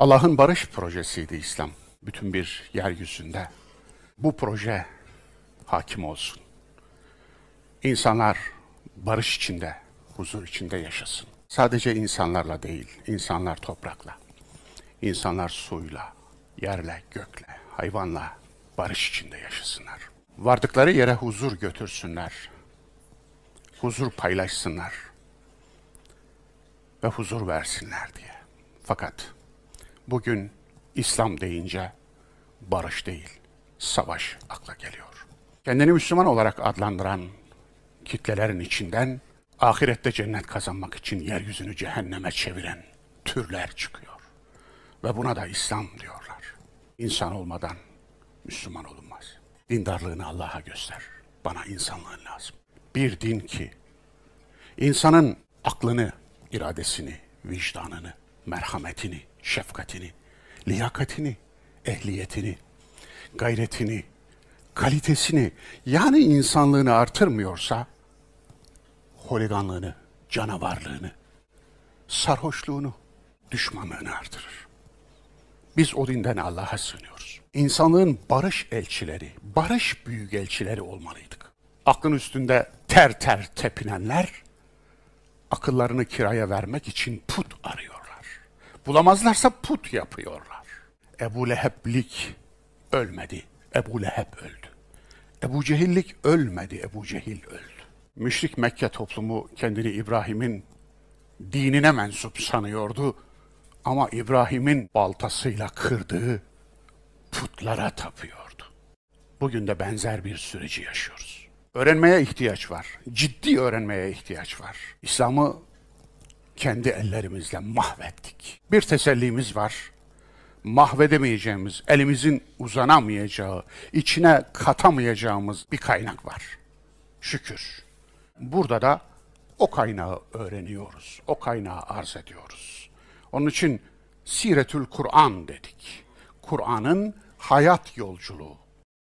Allah'ın barış projesiydi İslam. Bütün bir yeryüzünde. Bu proje hakim olsun. İnsanlar barış içinde, huzur içinde yaşasın. Sadece insanlarla değil, insanlar toprakla, insanlar suyla, yerle, gökle, hayvanla barış içinde yaşasınlar. Vardıkları yere huzur götürsünler. Huzur paylaşsınlar ve huzur versinler diye. Fakat Bugün İslam deyince barış değil, savaş akla geliyor. Kendini Müslüman olarak adlandıran kitlelerin içinden ahirette cennet kazanmak için yeryüzünü cehenneme çeviren türler çıkıyor. Ve buna da İslam diyorlar. İnsan olmadan Müslüman olunmaz. Dindarlığını Allah'a göster. Bana insanlığın lazım. Bir din ki insanın aklını, iradesini, vicdanını merhametini, şefkatini, liyakatini, ehliyetini, gayretini, kalitesini yani insanlığını artırmıyorsa holiganlığını, canavarlığını, sarhoşluğunu, düşmanlığını artırır. Biz o dinden Allah'a sığınıyoruz. İnsanlığın barış elçileri, barış büyük elçileri olmalıydık. Aklın üstünde ter ter tepinenler akıllarını kiraya vermek için put arıyor. Bulamazlarsa put yapıyorlar. Ebu Leheb'lik ölmedi. Ebu Leheb öldü. Ebu Cehillik ölmedi. Ebu Cehil öldü. Müşrik Mekke toplumu kendini İbrahim'in dinine mensup sanıyordu. Ama İbrahim'in baltasıyla kırdığı putlara tapıyordu. Bugün de benzer bir süreci yaşıyoruz. Öğrenmeye ihtiyaç var. Ciddi öğrenmeye ihtiyaç var. İslam'ı kendi ellerimizle mahvettik. Bir tesellimiz var. Mahvedemeyeceğimiz, elimizin uzanamayacağı, içine katamayacağımız bir kaynak var. Şükür. Burada da o kaynağı öğreniyoruz, o kaynağı arz ediyoruz. Onun için Siretül Kur'an dedik. Kur'an'ın hayat yolculuğu.